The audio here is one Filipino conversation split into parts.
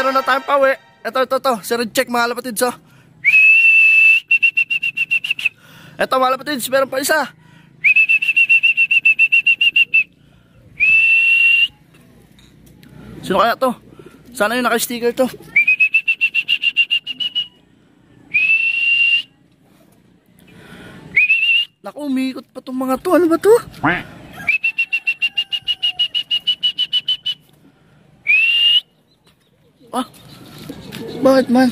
meron na tayong pawi. Ito, ito, ito. Si Red Check, mga lapatids, oh. Ito, mga lapatids, meron pa isa. Sino kaya to? Sana yung naka-sticker to. Naku, umiikot pa tong mga to. Ano ba to? Bakit man?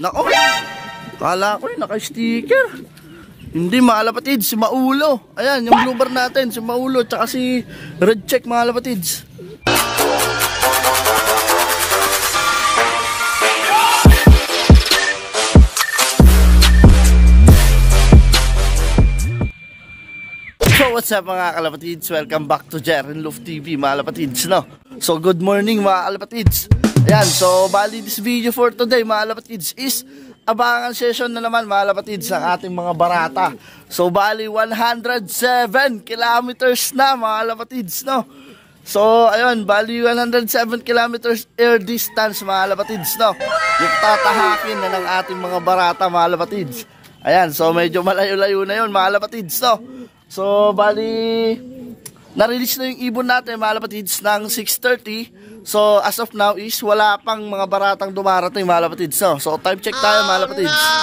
Nako! Kala ko yun, eh, naka-sticker. Hindi, mga si Maulo. Ayan, yung blue natin, si Maulo, tsaka si Red Check, mga lapatids. what's up mga kalapatids? Welcome back to Jaren Loof TV mga kalapatids, no? So good morning mga kalapatids. Ayan, so bali this video for today mga kalapatids is abangan session na naman mga kalapatids ng ating mga barata. So bali 107 kilometers na mga kalapatids, no? So ayun, bali 107 kilometers air distance mga kalapatids, no? Yung tatahakin na ng ating mga barata mga kalapatids. Ayan, so medyo malayo-layo na yun, mga kalapatids, no? So, bali, na-release na yung ibon natin, mga kapatids, ng 6.30. So, as of now is, wala pang mga baratang dumarating, mga kapatids. No? So, time check tayo, oh, mga kapatids. no!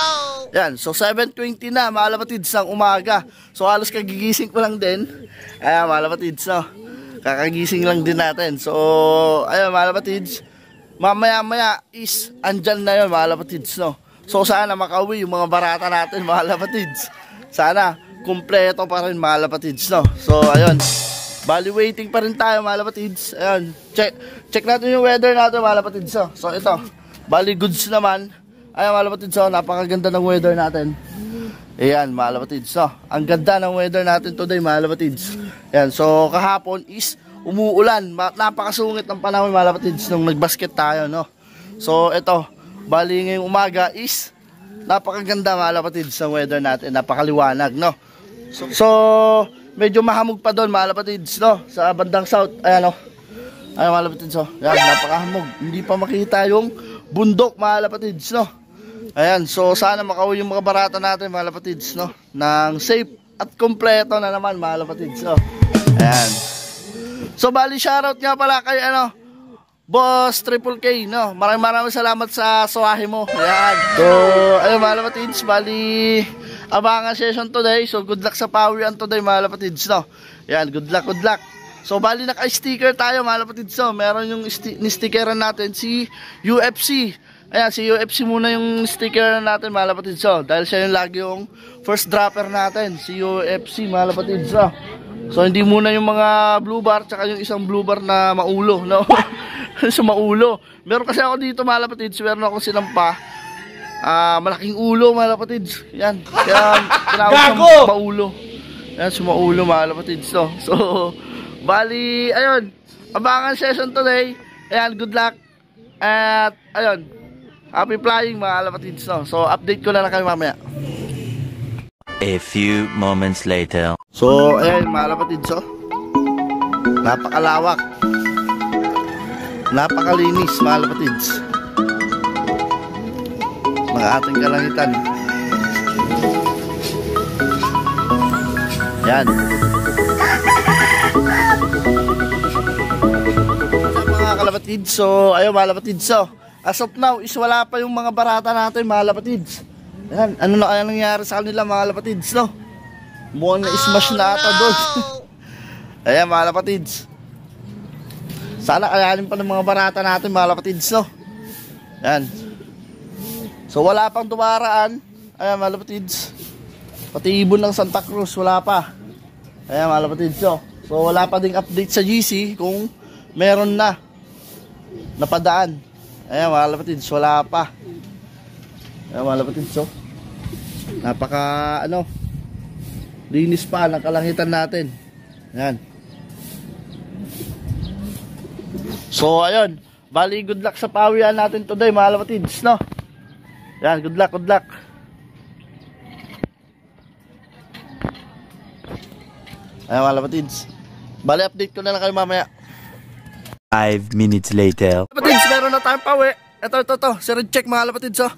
Yan, so 7.20 na, mga kapatids, ng umaga. So, halos kagigising ko lang din. Ayan, mga kapatids, no? Kakagising lang din natin. So, ayan, mga kapatids, mamaya-maya is, andyan na yun, mga kapatids, no? So, sana makauwi yung mga barata natin, mga kapatids. Sana kumpleto pa rin mga no? So, ayun. Bali, waiting pa rin tayo mga Ayun. Check, check natin yung weather natin mga no? Oh. So, ito. Bali, goods naman. Ayun mga no? Oh. Napakaganda ng weather natin. Ayan, mga no? Oh. Ang ganda ng weather natin today, mga lapatids. Ayan, so kahapon is umuulan. Napakasungit ng panahon, mga lapatids, nung nagbasket tayo, no? So, ito. Bali, ngayong umaga is napakaganda, mga ng weather natin. Napakaliwanag, no? So, medyo mahamog pa doon, malapatids, no? Sa bandang south, ayan, no? Ayan, malapatids, no? Oh. Ayan, napakahamog. Hindi pa makita yung bundok, malapatids, no? Ayan, so sana makauwi yung mga barata natin, malapatids, no? Nang safe at kompleto na naman, malapatids, no? Ayan. So, bali, shoutout nga pala kay, ano, Boss Triple K, no? Maraming maraming salamat sa suwahe mo. Ayan. So, ayun, malapatids, bali abangan session today. So, good luck sa power and today, mga lapatids, no? Yan, good luck, good luck. So, bali naka-sticker tayo, mga lapatids, no? Meron yung sti ni-stickeran natin si UFC. Ayan, si UFC muna yung sticker natin, mga lapatids, no? Dahil siya yung lagi yung first dropper natin, si UFC, mga lapatids, no? So, hindi muna yung mga blue bar, tsaka yung isang blue bar na maulo, no? so, maulo. Meron kasi ako dito, mga lapatids, meron ako sinampa Ah, malaking ulo mga kapatids. Yan. Kaya tinawag Gago! maulo. Yan, sumaulo mga kapatids to. So, bali, ayun. Abangan session today. Ayan, good luck. At, ayun. Happy flying mga kapatids to. So, update ko na lang kayo mamaya. A few moments later. So, ayun, mga kapatids to. Oh. Napakalawak. Napakalinis mga kapatids mga ating kalangitan yan so, mga kalapatids so ayun mga kalapatids so as of now is wala pa yung mga barata natin mga kalapatids yan ano na kaya nangyari sa kanila mga kalapatids no mukhang na smash na ata oh, doon ayan mga kalapatids sana kayanin pa ng mga barata natin mga kalapatids no yan So wala pang tumaraan. Ayan mga lapatids. Pati ibon ng Santa Cruz wala pa. Ayan mga lapatids. So, oh. so wala pa ding update sa GC kung meron na napadaan. Ayan mga lapatids wala pa. Ayan mga lapatids. So, oh. napaka ano linis pa ng kalangitan natin. Ayan. So ayun. Bali good luck sa pawian natin today mga lapatids no. Yan, good luck, good luck. Ayan mga lapatids. Bali, update ko na lang kayo mamaya. 5 minutes later. Lapatids, meron na tayong pawi. Ito, ito, ito. Si Red Check mga lapatids, oh.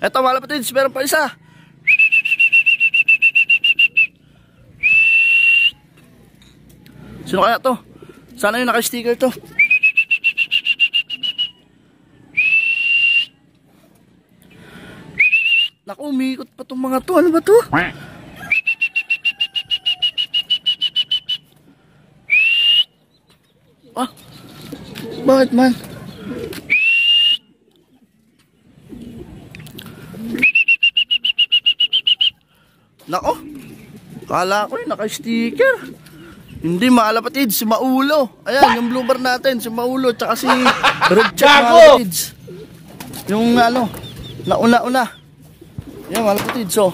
Ito mga lapatids, meron pa isa. Sino kaya to? Sana yung naka-sticker to. Naku, umiikot pa tong mga to. Ano ba to? Ah, bakit man? Naku, kala ko yun, eh, naka-sticker. Hindi, maalapat, Ids, si Maulo. Ayan, yung bloober natin, si Maulo, tsaka si Red Jack, mga Yung ano, nauna-una. Yan yeah, mga kapatid. So,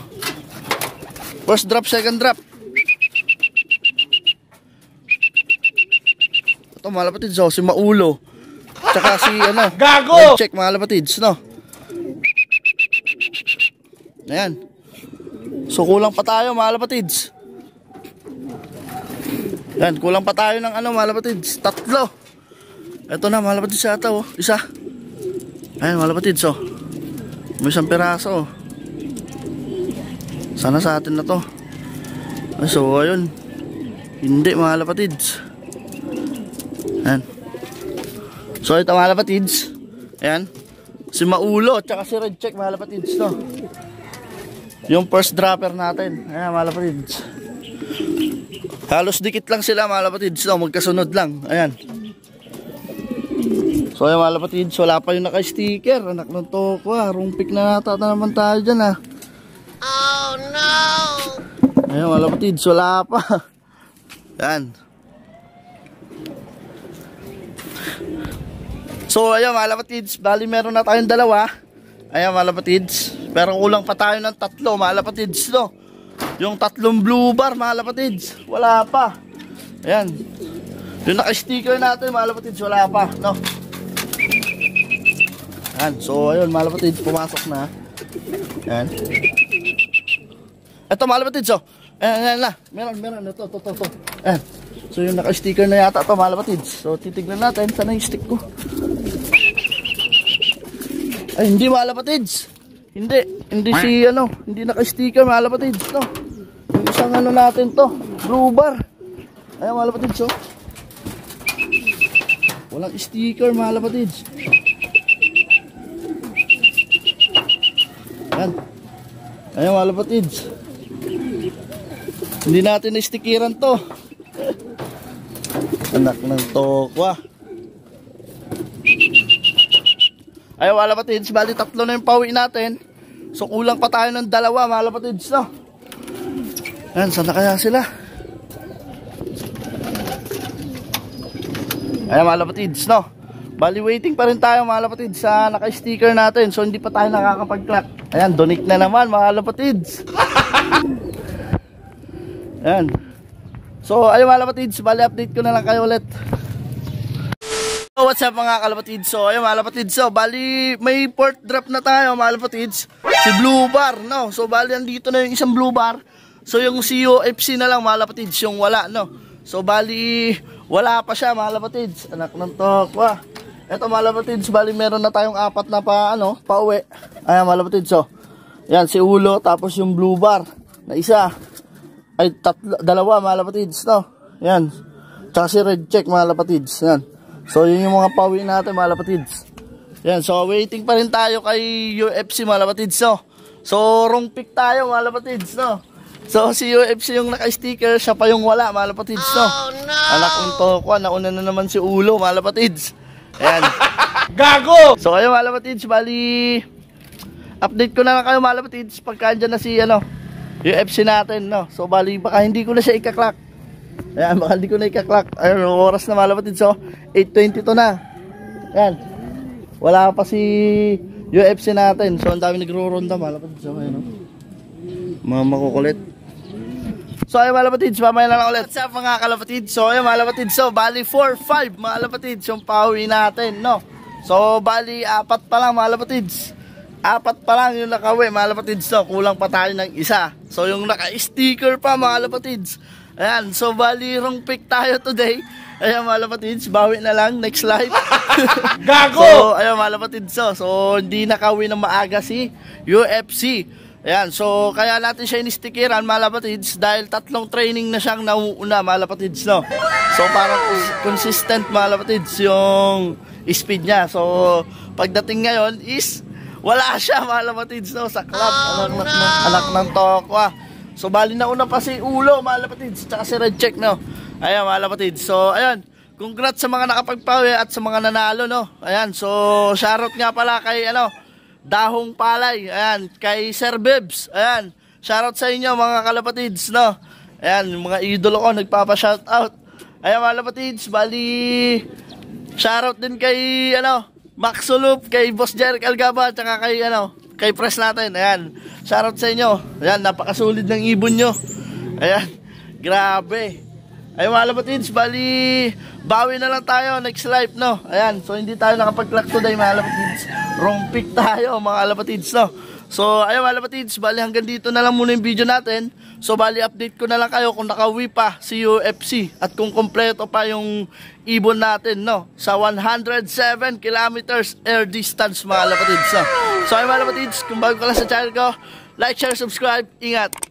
first drop, second drop. Ito mga kapatid. So, oh, si Maulo. Tsaka si ano. Gago! Check mga kapatid. No? Ayan. So, kulang pa tayo mga kapatid. Ayan, kulang pa tayo ng ano mga kapatid. Tatlo. Ito na mga kapatid sa ataw. Oh. Isa. Ayan mga kapatid. So, may isang piraso. Oh sana sa atin na to ah, so ayun hindi mga lapatids ayan so ito mga lapatids ayan si Maulo tsaka si Red Check mga lapatids to yung first dropper natin ayan mga lapatids halos dikit lang sila mga lapatids to magkasunod lang ayan So yung mga lapatids, wala pa yung naka-sticker. Anak ng toko ah. Rumpik na nata naman tayo dyan ha ah. Oh no! Ayun mga kapatids, wala pa. Yan. So ayun mga kapatids, bali meron na tayong dalawa. Ayun mga kapatids, pero kulang pa tayo ng tatlo mga kapatids no. Yung tatlong blue bar mga kapatids, wala pa. Ayan. Yung naka-sticker natin mga kapatids, wala pa no. Ayan. So ayun mga kapatids, pumasok na. Ayan. Ito mga kapatid, so. Oh? Eh, ayan eh, na. Meron, meron. Ito, to to to. Eh. So yung naka-sticker na yata to mga So titignan natin. Sana yung stick ko. Ay, hindi mga Hindi. Hindi si ano. Hindi naka-sticker mga to. Yung isang ano natin to. Blue bar. Ayan mga so. Oh? Walang sticker mga kapatid. Ayan. Ayan hindi natin na-stickeran to. Anak ng tokwa. Ay, wala Bali, tatlo na yung pawi natin. So, kulang pa tayo ng dalawa, mga kapatids, no? Ayan, saan na kaya sila? Ayan, mga kapatids, no? Bali, waiting pa rin tayo, mga kapatids, sa naka-sticker natin. So, hindi pa tayo nakakapag-clock. Ayan, donate na naman, mga kapatids. Yan. So, ayun mga kapatids, bali update ko na lang kayo ulit. So, what's up mga kalapatids? So, ayun mga kalapatids, so, bali may port drop na tayo mga kalapatids. Si Blue Bar, no? So, bali nandito na yung isang Blue Bar. So, yung COFC na lang mga kalapatids, yung wala, no? So, bali wala pa siya mga kalapatids. Anak ng tokwa. Ito mga kalapatids, bali meron na tayong apat na pa, ano, pa uwi. Ayan mga kalapatids, so. Yan, si Ulo, tapos yung Blue Bar na isa ay tatlo, dalawa mga lapatids no yan tsaka si red check mga lapatids yan so yun yung mga pawi natin mga lapatids yan so waiting pa rin tayo kay UFC mga lapatids no so wrong pick tayo mga lapatids no so si UFC yung naka sticker siya pa yung wala mga lapatids no, oh, no. anak unto ko nauna na naman si ulo mga lapatids yan gago so ayun mga lapatids bali update ko na lang kayo mga lapatids pagka na si ano yung FC natin, no? So, bali, baka hindi ko na siya ikaklak. Ayan, baka hindi ko na ikaklak. Ayan, oras na malapatid. So, 8.20 to na. Ayan. Wala pa si UFC natin. So, ang dami nagro-ronda. Malapatid so, ayan, no? Mga makukulit. So ayun mga lapatids, mamaya na lang ulit. What's up mga kalapatids? So ayun mga so bali 4-5 mga lapatids yung pauwi natin, no? So bali 4 pa lang mga lapatids apat pa lang yung nakawi mga lapatids no? kulang pa tayo ng isa so yung naka-sticker pa mga lapatids ayan so balirong pick tayo today ayan mga lapatids bawi na lang next life gago so ayan mga lapatids no? so hindi nakawi ng maaga si UFC Ayan, so kaya natin siya in-stickeran mga lapatids dahil tatlong training na siyang nauuna mga lapatids no. So parang consistent mga lapatids yung speed niya. So pagdating ngayon is wala siya, mga lapatids, no? Sa club, oh, alak, no. ng, alak ng tokwa. So, bali na una pa si Ulo, mga lapatids, tsaka si Red Check, no? Ayan, mga lapatids. So, ayan, congrats sa mga nakapagpawi at sa mga nanalo, no? Ayan, so, shoutout nga pala kay, ano, Dahong Palay, ayan, kay Sir Bibs, ayan. Shoutout sa inyo, mga kalapatids, no? Ayan, mga idol ko, nagpapa-shoutout. Ayan, mga kalapatids, bali, shoutout din kay, ano, Maxulup, kay Boss Jeric Algaba, tsaka kay, ano, kay press natin. Ayan. Shoutout sa inyo. Ayan, napakasulid ng ibon nyo. Ayan. Grabe. Ay mga labatins, bali, bawi na lang tayo next life, no? Ayan, so hindi tayo nakapag-clock today, mga labatins. Wrong pick tayo, mga labatins, no? So, ayun mga labatins, bali hanggang dito na lang muna yung video natin. So bali update ko na lang kayo kung naka-uwi pa si UFC at kung kompleto pa yung ibon natin no sa 107 kilometers air distance mga kapatid. So, ay mga kapatid, kung bago ka lang sa channel ko, like, share, subscribe, ingat.